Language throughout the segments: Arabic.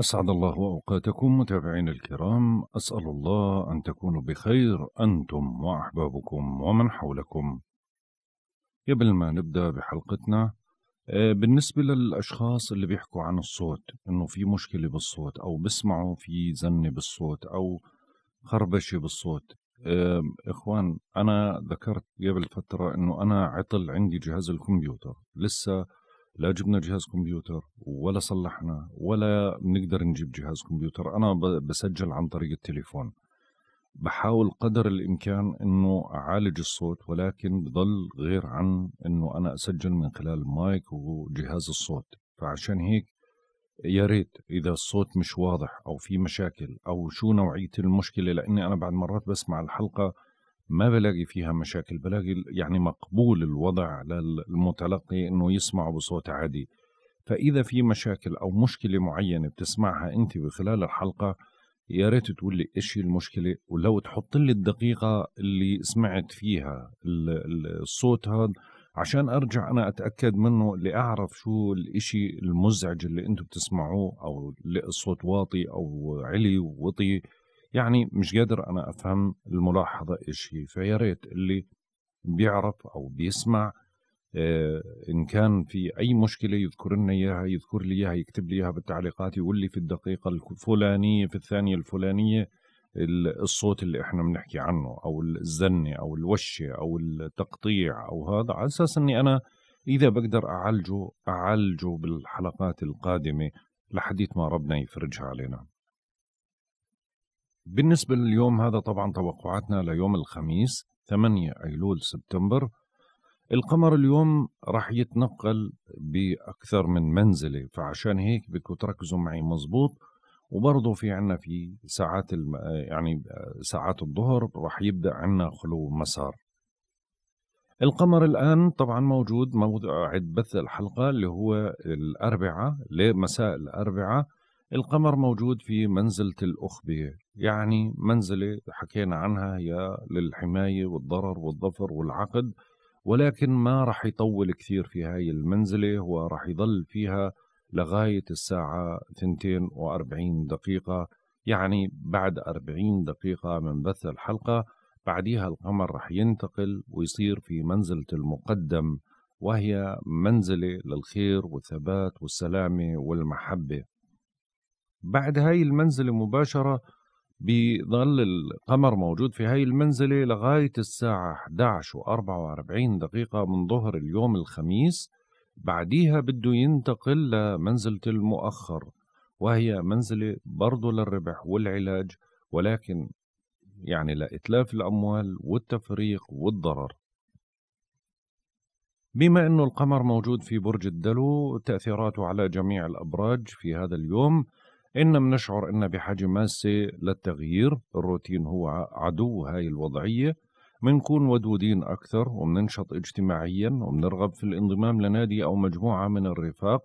أسعد الله أوقاتكم متابعين الكرام أسأل الله أن تكونوا بخير أنتم وأحبابكم ومن حولكم قبل ما نبدأ بحلقتنا آه، بالنسبة للأشخاص اللي بيحكوا عن الصوت إنه في مشكلة بالصوت أو بسمعوا في زنة بالصوت أو خربشة بالصوت إخوان أنا ذكرت قبل فترة إنه أنا عطل عندي جهاز الكمبيوتر لسه لا جبنا جهاز كمبيوتر ولا صلحنا ولا بنقدر نجيب جهاز كمبيوتر انا بسجل عن طريق التليفون بحاول قدر الامكان انه اعالج الصوت ولكن بضل غير عن انه انا اسجل من خلال المايك وجهاز الصوت فعشان هيك يا ريت اذا الصوت مش واضح او في مشاكل او شو نوعيه المشكله لاني انا بعد مرات بسمع الحلقه ما بلاقي فيها مشاكل بلاقي يعني مقبول الوضع للمتلقي انه يسمعه بصوت عادي فاذا في مشاكل او مشكله معينه بتسمعها انت بخلال الحلقه يا ريت تقول لي ايش هي المشكله ولو تحط لي الدقيقه اللي سمعت فيها الصوت هذا عشان ارجع انا اتاكد منه لاعرف شو الاشي المزعج اللي انتم بتسمعوه او الصوت واطي او علي وطي يعني مش قادر انا افهم الملاحظه ايش هي فيا ريت اللي بيعرف او بيسمع آه، ان كان في اي مشكله يذكر لنا اياها يذكر لي اياها يكتب لي اياها بالتعليقات يقول لي في الدقيقه الفلانيه في الثانيه الفلانيه الصوت اللي احنا بنحكي عنه او الزنه او الوشه او التقطيع او هذا على اساس اني انا اذا بقدر اعالجه اعالجه بالحلقات القادمه لحديث ما ربنا يفرجها علينا بالنسبة لليوم هذا طبعا توقعاتنا ليوم الخميس 8 أيلول سبتمبر القمر اليوم راح يتنقل بأكثر من منزلة فعشان هيك بدكم تركزوا معي مزبوط وبرضه في عنا في ساعات الم... يعني ساعات الظهر راح يبدأ عنا خلو مسار القمر الآن طبعا موجود عد بث الحلقة اللي هو الأربعاء لمساء الأربعاء القمر موجود في منزلة الأخبة يعني منزلة حكينا عنها هي للحماية والضرر والظفر والعقد ولكن ما رح يطول كثير في هاي المنزلة هو رح يضل فيها لغاية الساعة 42 دقيقة يعني بعد 40 دقيقة من بث الحلقة بعديها القمر رح ينتقل ويصير في منزلة المقدم وهي منزلة للخير والثبات والسلامة والمحبة بعد هاي المنزلة مباشرة بظل القمر موجود في هاي المنزلة لغاية الساعة 11 و44 دقيقة من ظهر اليوم الخميس بعديها بده ينتقل لمنزلة المؤخر وهي منزلة برضه للربح والعلاج ولكن يعني لإتلاف الأموال والتفريق والضرر بما أنه القمر موجود في برج الدلو تأثيراته على جميع الأبراج في هذا اليوم إن بنشعر إن بحاجة ماسة للتغيير الروتين هو عدو هاي الوضعية منكون ودودين أكثر ومننشط اجتماعيا ومنرغب في الانضمام لنادي أو مجموعة من الرفاق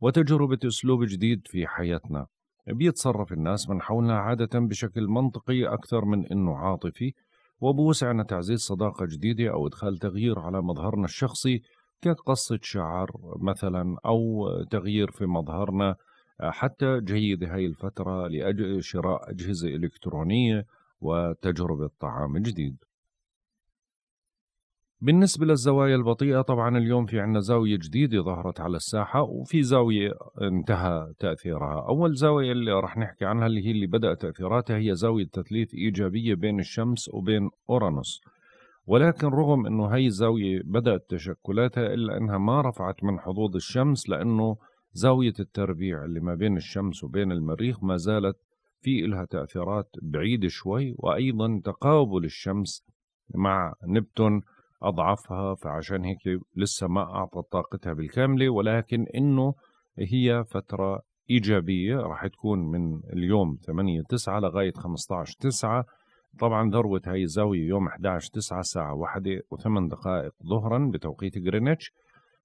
وتجربة أسلوب جديد في حياتنا بيتصرف الناس من حولنا عادة بشكل منطقي أكثر من إنه عاطفي وبوسعنا تعزيز صداقة جديدة أو إدخال تغيير على مظهرنا الشخصي كقصة شعر مثلا أو تغيير في مظهرنا حتى جيدة هاي الفترة لأجل شراء أجهزة إلكترونية وتجربة طعام جديد بالنسبة للزوايا البطيئة طبعا اليوم في عنا زاوية جديدة ظهرت على الساحة وفي زاوية انتهى تأثيرها أول زاوية اللي رح نحكي عنها اللي هي اللي بدأ تأثيراتها هي زاوية تثليث إيجابية بين الشمس وبين أورانوس ولكن رغم أنه هاي الزاوية بدأت تشكلاتها إلا أنها ما رفعت من حظوظ الشمس لأنه زاوية التربيع اللي ما بين الشمس وبين المريخ ما زالت في إلها تأثيرات بعيدة شوي وأيضا تقابل الشمس مع نبتون أضعفها فعشان هيك لسه ما أعطت طاقتها بالكاملة ولكن إنه هي فترة إيجابية راح تكون من اليوم 8 9 لغاية 15 9 طبعا ذروة هاي الزاوية يوم 11 9 الساعة 1 و8 دقائق ظهرا بتوقيت جرينتش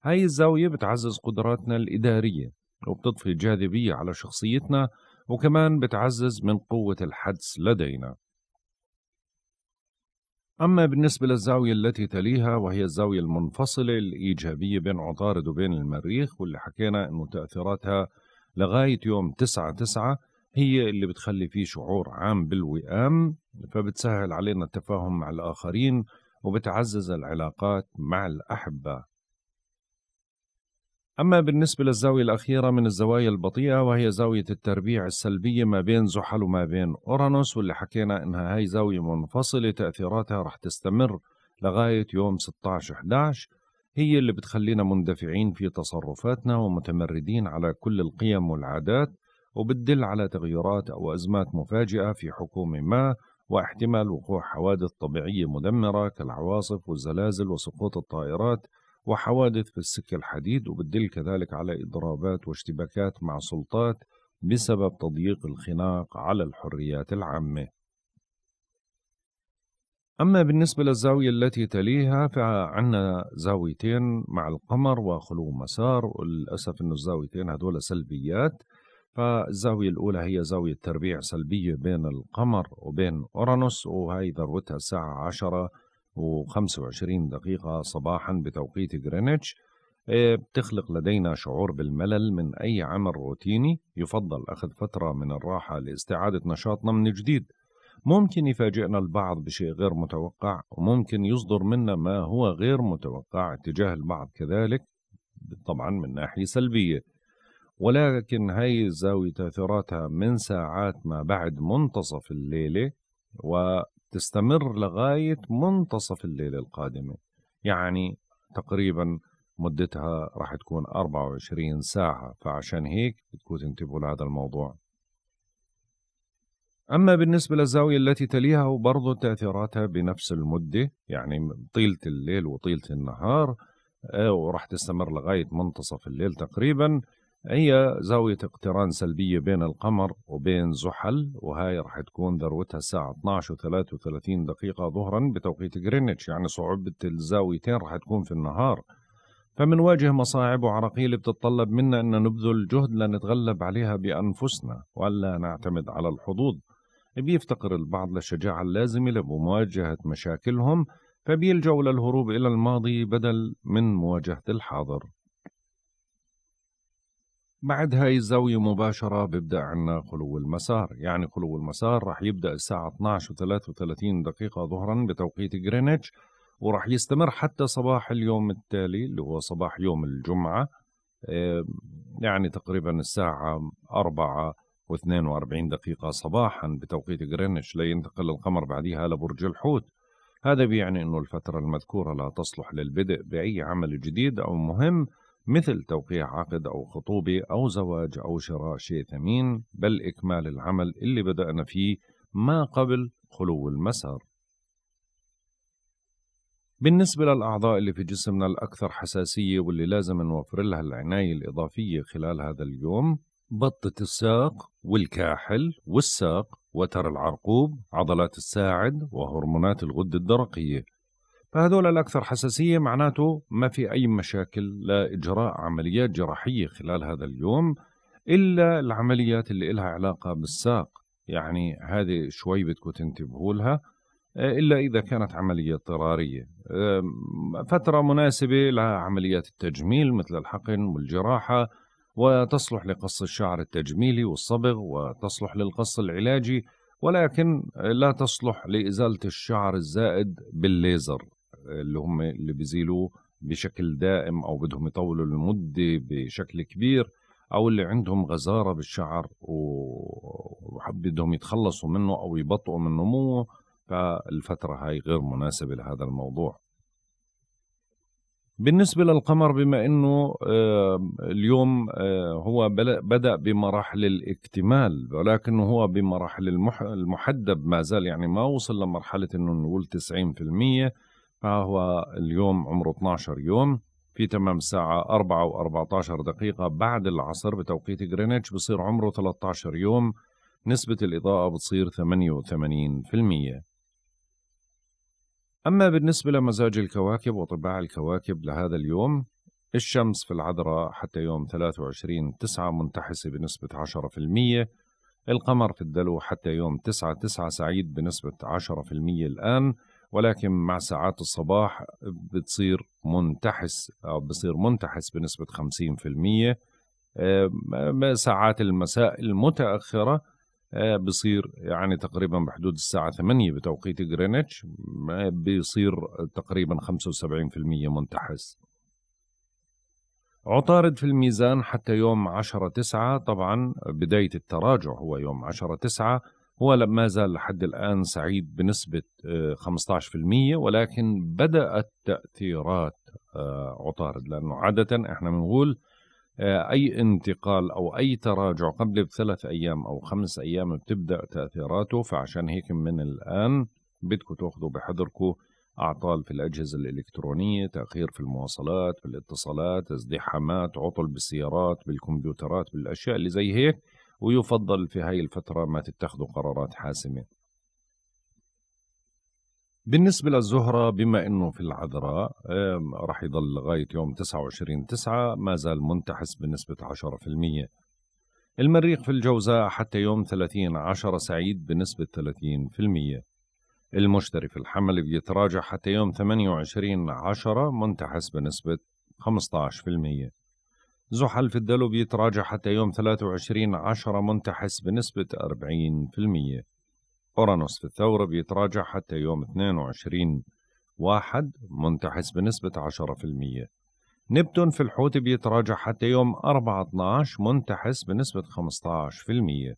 هاي الزاوية بتعزز قدراتنا الإدارية وبتضفي جاذبية على شخصيتنا وكمان بتعزز من قوة الحدس لدينا أما بالنسبة للزاوية التي تليها وهي الزاوية المنفصلة الإيجابية بين عطارد وبين المريخ واللي حكينا أنه تأثيراتها لغاية يوم 9 9 هي اللي بتخلي فيه شعور عام بالوئام فبتسهل علينا التفاهم مع الآخرين وبتعزز العلاقات مع الأحبة أما بالنسبة للزاوية الأخيرة من الزوايا البطيئة وهي زاوية التربيع السلبية ما بين زحل وما بين أورانوس واللي حكينا إنها هاي زاوية منفصلة تأثيراتها رح تستمر لغاية يوم 16/11 هي اللي بتخلينا مندفعين في تصرفاتنا ومتمردين على كل القيم والعادات وبتدل على تغيرات أو أزمات مفاجئة في حكومة ما واحتمال وقوع حوادث طبيعية مدمرة كالعواصف والزلازل وسقوط الطائرات وحوادث في السكة الحديد وبتدل كذلك على إضرابات واشتباكات مع سلطات بسبب تضييق الخناق على الحريات العامة أما بالنسبة للزاوية التي تليها فعنا زاويتين مع القمر وخلو مسار وللأسف أنه الزاويتين هدول سلبيات فالزاوية الأولى هي زاوية تربيع سلبية بين القمر وبين أورانوس وهي ذروتها الساعة عشرة و25 دقيقة صباحا بتوقيت غرينتش آه، بتخلق لدينا شعور بالملل من أي عمل روتيني يفضل أخذ فترة من الراحة لاستعادة نشاطنا من جديد ممكن يفاجئنا البعض بشيء غير متوقع وممكن يصدر منا ما هو غير متوقع تجاه البعض كذلك طبعا من ناحية سلبية ولكن هاي الزاوية تأثيراتها من ساعات ما بعد منتصف الليلة و تستمر لغاية منتصف الليلة القادمة يعني تقريبا مدتها راح تكون 24 ساعة فعشان هيك بدكم تنتبهوا لهذا الموضوع أما بالنسبة للزاوية التي تليها وبرضه تأثيراتها بنفس المدة يعني طيلة الليل وطيلة النهار آه، وراح تستمر لغاية منتصف الليل تقريبا هي زاوية اقتران سلبية بين القمر وبين زحل وهاي رح تكون ذروتها الساعة 12 و 33 دقيقة ظهرا بتوقيت جرينتش يعني صعوبة الزاويتين رح تكون في النهار فمنواجه مصاعب وعراقيل بتتطلب منا أن نبذل جهد لنتغلب عليها بأنفسنا وألا نعتمد على الحظوظ بيفتقر البعض للشجاعة اللازمة لمواجهة مشاكلهم فبيلجأوا للهروب إلى الماضي بدل من مواجهة الحاضر بعد هاي الزاوية مباشرة بيبدأ عنا خلو المسار يعني خلو المسار رح يبدأ الساعة 12 و33 دقيقة ظهرا بتوقيت غرينتش ورح يستمر حتى صباح اليوم التالي اللي هو صباح يوم الجمعة يعني تقريبا الساعة 4 و42 دقيقة صباحا بتوقيت غرينتش لينتقل القمر بعدها لبرج الحوت هذا بيعني أنه الفترة المذكورة لا تصلح للبدء بأي عمل جديد أو مهم مثل توقيع عقد أو خطوبة أو زواج أو شراء شيء ثمين بل إكمال العمل اللي بدأنا فيه ما قبل خلو المسار بالنسبة للأعضاء اللي في جسمنا الأكثر حساسية واللي لازم نوفر لها العناية الإضافية خلال هذا اليوم بطة الساق والكاحل والساق وتر العرقوب عضلات الساعد وهرمونات الغدة الدرقية فهذول الأكثر حساسية معناته ما في أي مشاكل لإجراء عمليات جراحية خلال هذا اليوم إلا العمليات اللي إلها علاقة بالساق يعني هذه شوي بدكم تنتبهوا لها آه، إلا إذا كانت عملية اضطرارية فترة مناسبة لعمليات التجميل مثل الحقن والجراحة وتصلح لقص الشعر التجميلي والصبغ وتصلح للقص العلاجي ولكن لا تصلح لإزالة الشعر الزائد بالليزر اللي هم اللي بيزيلوا بشكل دائم او بدهم يطولوا المده بشكل كبير او اللي عندهم غزاره بالشعر وبدهم يتخلصوا منه او يبطئوا من نموه فالفتره هاي غير مناسبه لهذا الموضوع بالنسبة للقمر بما أنه اليوم آه، هو بدأ بمراحل الاكتمال ولكنه هو بمراحل المحدب ما زال يعني ما وصل لمرحلة أنه نقول 90% فهو اليوم عمره 12 يوم في تمام الساعة 4 و14 دقيقة بعد العصر بتوقيت جرينتش بصير عمره 13 يوم نسبة الإضاءة بتصير 88% أما بالنسبة لمزاج الكواكب وطباع الكواكب لهذا اليوم الشمس في العذراء حتى يوم 23 9 منتحسة بنسبة 10% القمر في الدلو حتى يوم 9 9 سعيد بنسبة 10% الآن ولكن مع ساعات الصباح بتصير منتحس أو بصير منتحس بنسبة 50% آه، ساعات المساء المتأخرة آه، بصير يعني تقريبا بحدود الساعة 8 بتوقيت جرينتش بيصير تقريبا 75% منتحس عطارد في الميزان حتى يوم 10 9 طبعا بداية التراجع هو يوم 10 9 هو ما زال لحد الآن سعيد بنسبة 15% آه، ولكن بدأت تأثيرات آه، عطارد لأنه عادة احنا بنقول آه، أي انتقال أو أي تراجع قبل بثلاث أيام أو خمس أيام بتبدأ تأثيراته فعشان هيك من الآن بدكم تاخذوا بحذركم أعطال في الأجهزة الإلكترونية تأخير في المواصلات في الاتصالات ازدحامات عطل بالسيارات بالكمبيوترات بالأشياء اللي زي هيك ويفضل في هاي الفترة ما تتخذوا قرارات حاسمة بالنسبة للزهرة بما أنه في العذراء رح يضل لغاية يوم 29 9 ما زال منتحس بنسبة 10% المريخ في الجوزاء حتى يوم 30 10 سعيد بنسبة 30% المشتري في الحمل بيتراجع حتى يوم 28 10 منتحس بنسبة 15% زحل في الدلو بيتراجع حتى يوم 23 عشرة منتحس بنسبة 40% أورانوس في الثورة بيتراجع حتى يوم 22 واحد منتحس بنسبة 10% نبتون في الحوت بيتراجع حتى يوم 4/12 منتحس بنسبة 15%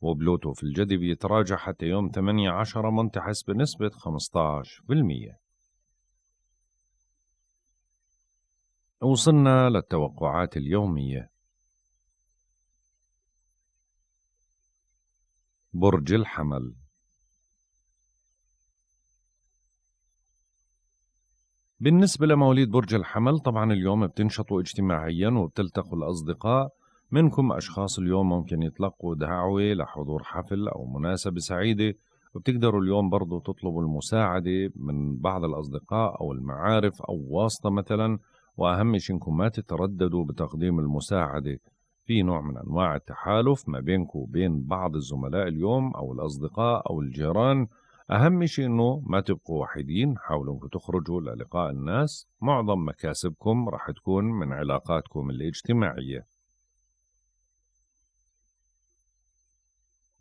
وبلوتو في الجدي بيتراجع حتى يوم 18 منتحس بنسبة 15% وصلنا للتوقعات اليومية برج الحمل بالنسبة لمواليد برج الحمل طبعا اليوم بتنشطوا اجتماعيا وبتلتقوا الأصدقاء منكم أشخاص اليوم ممكن يتلقوا دعوة لحضور حفل أو مناسبة سعيدة وبتقدروا اليوم برضو تطلبوا المساعدة من بعض الأصدقاء أو المعارف أو واسطة مثلاً وأهم شيء إنكم ما تترددوا بتقديم المساعدة في نوع من أنواع التحالف ما بينكم وبين بعض الزملاء اليوم أو الأصدقاء أو الجيران أهم شيء إنه ما تبقوا وحيدين حاولوا إنكم تخرجوا للقاء الناس معظم مكاسبكم رح تكون من علاقاتكم الاجتماعية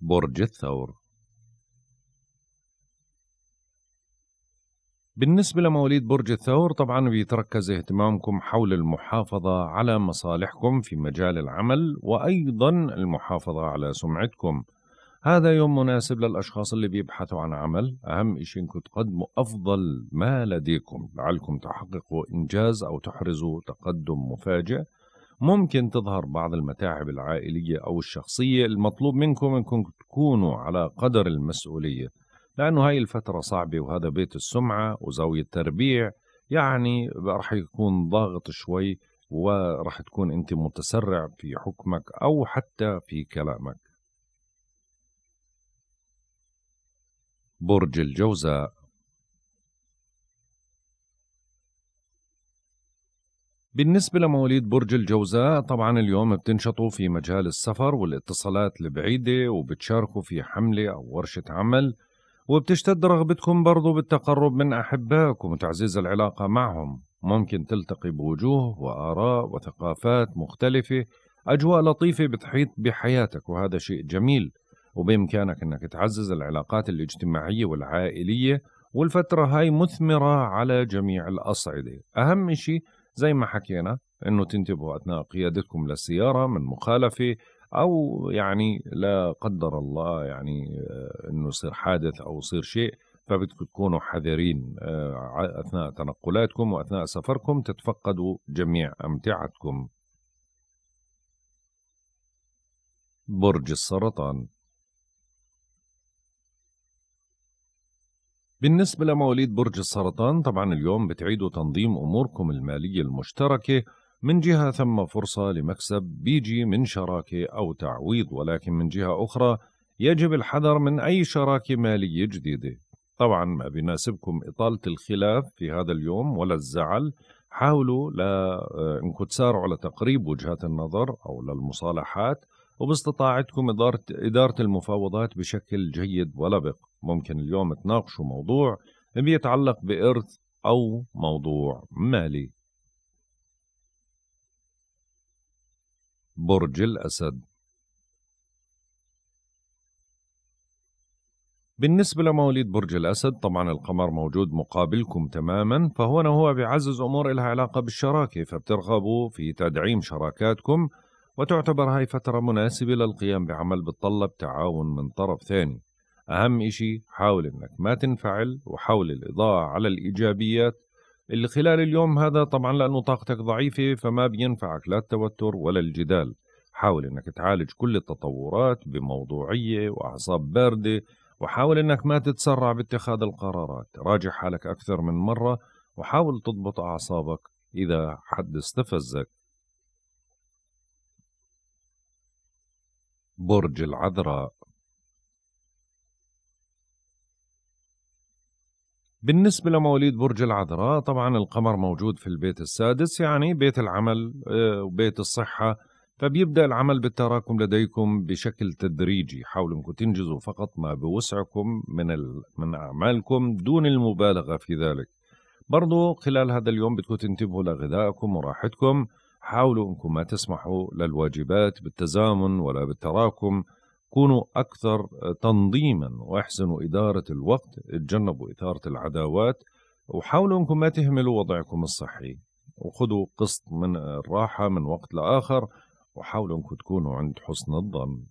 برج الثور بالنسبة لمواليد برج الثور طبعا بيتركز اهتمامكم حول المحافظة على مصالحكم في مجال العمل وأيضا المحافظة على سمعتكم هذا يوم مناسب للأشخاص اللي بيبحثوا عن عمل أهم شيء أنكم تقدموا أفضل ما لديكم لعلكم تحققوا إنجاز أو تحرزوا تقدم مفاجئ ممكن تظهر بعض المتاعب العائلية أو الشخصية المطلوب منكم أنكم تكونوا على قدر المسؤولية لأنه هاي الفترة صعبة وهذا بيت السمعة وزاوية تربيع يعني رح يكون ضاغط شوي ورح تكون أنت متسرع في حكمك أو حتى في كلامك برج الجوزاء بالنسبة لمواليد برج الجوزاء طبعا اليوم بتنشطوا في مجال السفر والاتصالات البعيدة وبتشاركوا في حملة أو ورشة عمل وبتشتد رغبتكم برضو بالتقرب من أحبائكم وتعزيز العلاقة معهم ممكن تلتقي بوجوه وآراء وثقافات مختلفة أجواء لطيفة بتحيط بحياتك وهذا شيء جميل وبإمكانك أنك تعزز العلاقات الاجتماعية والعائلية والفترة هاي مثمرة على جميع الأصعدة أهم شيء زي ما حكينا أنه تنتبهوا أثناء قيادتكم للسيارة من مخالفة او يعني لا قدر الله يعني آه، انه يصير حادث او يصير شيء فبدكم تكونوا حذرين آه، اثناء تنقلاتكم واثناء سفركم تتفقدوا جميع امتعتكم. برج السرطان بالنسبة لمواليد برج السرطان طبعا اليوم بتعيدوا تنظيم أموركم المالية المشتركة من جهة ثم فرصة لمكسب بيجي من شراكة أو تعويض ولكن من جهة أخرى يجب الحذر من أي شراكة مالية جديدة طبعا ما بيناسبكم إطالة الخلاف في هذا اليوم ولا الزعل حاولوا لا آه، انكم تسارعوا لتقريب وجهات النظر أو للمصالحات وباستطاعتكم إدارة, إدارة المفاوضات بشكل جيد ولبق ممكن اليوم تناقشوا موضوع بيتعلق بإرث أو موضوع مالي برج الأسد بالنسبة لمواليد برج الأسد طبعا القمر موجود مقابلكم تماما فهنا هو بيعزز أمور لها علاقة بالشراكة فبترغبوا في تدعيم شراكاتكم وتعتبر هاي فترة مناسبة للقيام بعمل بتطلب تعاون من طرف ثاني أهم إشي حاول إنك ما تنفعل وحاول الإضاءة على الإيجابيات اللي خلال اليوم هذا طبعا لأنه طاقتك ضعيفة فما بينفعك لا التوتر ولا الجدال حاول أنك تعالج كل التطورات بموضوعية وأعصاب باردة وحاول أنك ما تتسرع باتخاذ القرارات راجع حالك أكثر من مرة وحاول تضبط أعصابك إذا حد استفزك برج العذراء بالنسبة لمواليد برج العذراء طبعا القمر موجود في البيت السادس يعني بيت العمل آه، وبيت الصحة فبيبدأ العمل بالتراكم لديكم بشكل تدريجي حاولوا أنكم تنجزوا فقط ما بوسعكم من, من أعمالكم دون المبالغة في ذلك برضو خلال هذا اليوم بدكم تنتبهوا لغذائكم وراحتكم حاولوا أنكم ما تسمحوا للواجبات بالتزامن ولا بالتراكم كونوا أكثر تنظيما واحسنوا إدارة الوقت اتجنبوا إثارة العداوات وحاولوا أنكم ما تهملوا وضعكم الصحي وخذوا قسط من الراحة من وقت لآخر وحاولوا أنكم تكونوا عند حسن الظن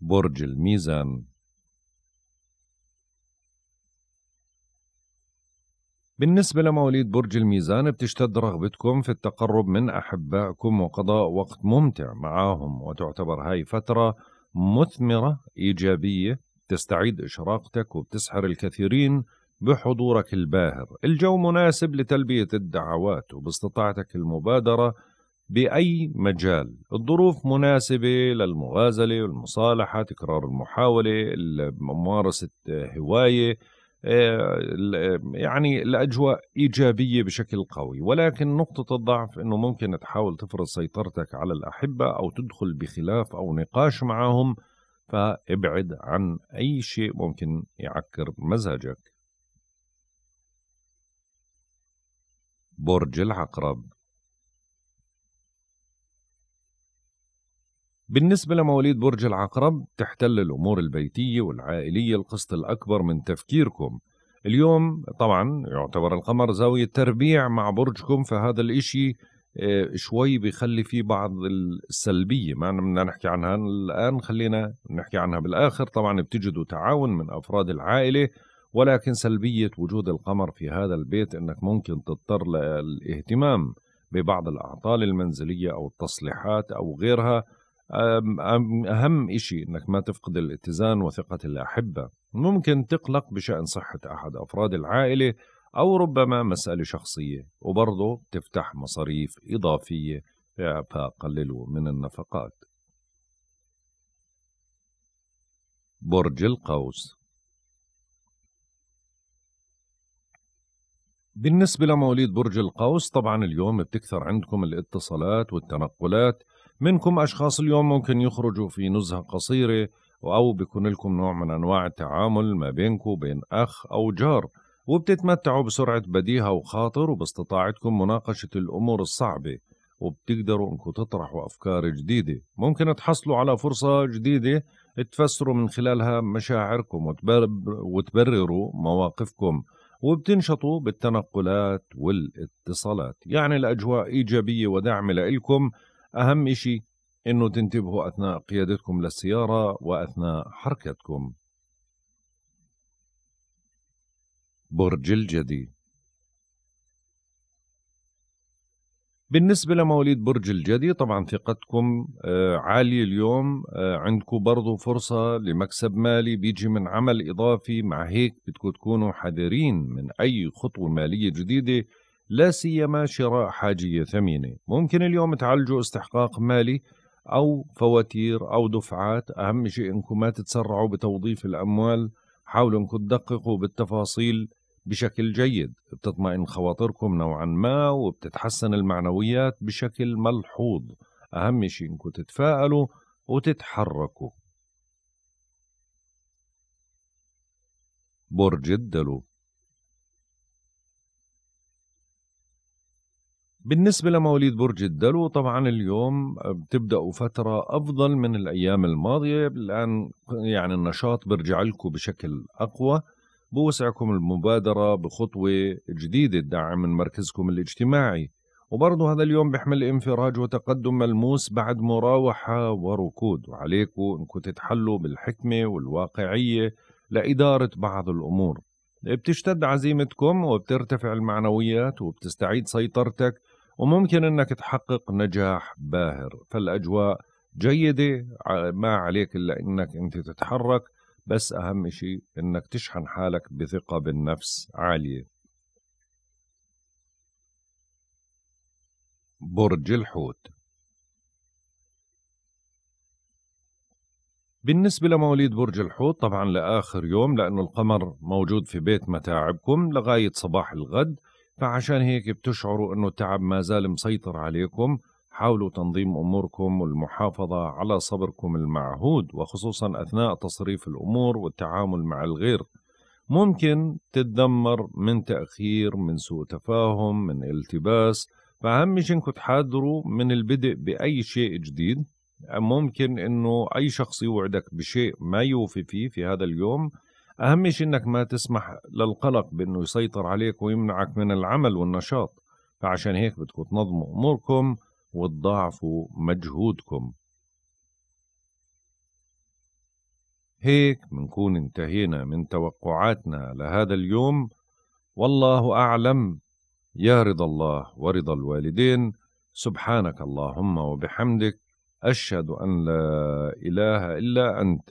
برج الميزان بالنسبة لمواليد برج الميزان بتشتد رغبتكم في التقرب من أحبائكم وقضاء وقت ممتع معاهم وتعتبر هاي فترة مثمرة إيجابية تستعيد إشراقتك وبتسحر الكثيرين بحضورك الباهر الجو مناسب لتلبية الدعوات وباستطاعتك المبادرة بأي مجال الظروف مناسبة للمغازلة والمصالحة تكرار المحاولة ممارسة هواية آه، آه، يعني الأجواء إيجابية بشكل قوي ولكن نقطة الضعف أنه ممكن تحاول تفرض سيطرتك على الأحبة أو تدخل بخلاف أو نقاش معهم فابعد عن أي شيء ممكن يعكر مزاجك برج العقرب بالنسبة لمواليد برج العقرب تحتل الأمور البيتية والعائلية القسط الأكبر من تفكيركم اليوم طبعا يعتبر القمر زاوية تربيع مع برجكم فهذا الإشي آه، شوي بيخلي فيه بعض السلبية ما بدنا نحكي عنها الآن خلينا نحكي عنها بالآخر طبعا بتجدوا تعاون من أفراد العائلة ولكن سلبية وجود القمر في هذا البيت أنك ممكن تضطر للاهتمام ببعض الأعطال المنزلية أو التصليحات أو غيرها أهم شيء أنك ما تفقد الاتزان وثقة الأحبة ممكن تقلق بشأن صحة أحد أفراد العائلة أو ربما مسألة شخصية وبرضه تفتح مصاريف إضافية فقللوا من النفقات برج القوس بالنسبة لمواليد برج القوس طبعا اليوم بتكثر عندكم الاتصالات والتنقلات منكم أشخاص اليوم ممكن يخرجوا في نزهة قصيرة أو بيكون لكم نوع من أنواع التعامل ما بينكم وبين أخ أو جار وبتتمتعوا بسرعة بديهة وخاطر وباستطاعتكم مناقشة الأمور الصعبة وبتقدروا انكم تطرحوا افكار جديده ممكن تحصلوا على فرصه جديده تفسروا من خلالها مشاعركم وتبرروا مواقفكم وبتنشطوا بالتنقلات والاتصالات يعني الاجواء ايجابيه وداعمه لكم أهم شيء أنه تنتبهوا أثناء قيادتكم للسيارة وأثناء حركتكم برج الجدي بالنسبة لمواليد برج الجدي طبعا ثقتكم آه، عالية اليوم آه، عندكم برضو فرصة لمكسب مالي بيجي من عمل إضافي مع هيك بدكم تكونوا حذرين من أي خطوة مالية جديدة لا سيما شراء حاجية ثمينة ممكن اليوم تعالجوا استحقاق مالي أو فواتير أو دفعات أهم شيء أنكم ما تتسرعوا بتوظيف الأموال حاولوا أنكم تدققوا بالتفاصيل بشكل جيد بتطمئن خواطركم نوعا ما وبتتحسن المعنويات بشكل ملحوظ أهم شيء أنكم تتفائلوا وتتحركوا برج الدلو بالنسبة لمواليد برج الدلو طبعا اليوم بتبدأوا فترة أفضل من الأيام الماضية الآن يعني النشاط برجع لكم بشكل أقوى بوسعكم المبادرة بخطوة جديدة الدعم من مركزكم الاجتماعي وبرضه هذا اليوم بيحمل انفراج وتقدم ملموس بعد مراوحة وركود وعليكم انكم تتحلوا بالحكمة والواقعية لإدارة بعض الأمور بتشتد عزيمتكم وبترتفع المعنويات وبتستعيد سيطرتك وممكن انك تحقق نجاح باهر فالاجواء جيده ما عليك الا انك انت تتحرك بس اهم شيء انك تشحن حالك بثقه بالنفس عاليه برج الحوت بالنسبة لمواليد برج الحوت طبعا لآخر يوم لأنه القمر موجود في بيت متاعبكم لغاية صباح الغد فعشان هيك بتشعروا انه التعب ما زال مسيطر عليكم حاولوا تنظيم اموركم والمحافظه على صبركم المعهود وخصوصا اثناء تصريف الامور والتعامل مع الغير ممكن تتدمر من تاخير من سوء تفاهم من التباس فاهم شيء انكم تحاذروا من البدء باي شيء جديد ممكن انه اي شخص يوعدك بشيء ما يوفي فيه في هذا اليوم أهم شيء إنك ما تسمح للقلق بإنه يسيطر عليك ويمنعك من العمل والنشاط فعشان هيك بدكم تنظموا أموركم وتضاعفوا مجهودكم هيك منكون انتهينا من توقعاتنا لهذا اليوم والله أعلم يا رضا الله ورضا الوالدين سبحانك اللهم وبحمدك أشهد أن لا إله إلا أنت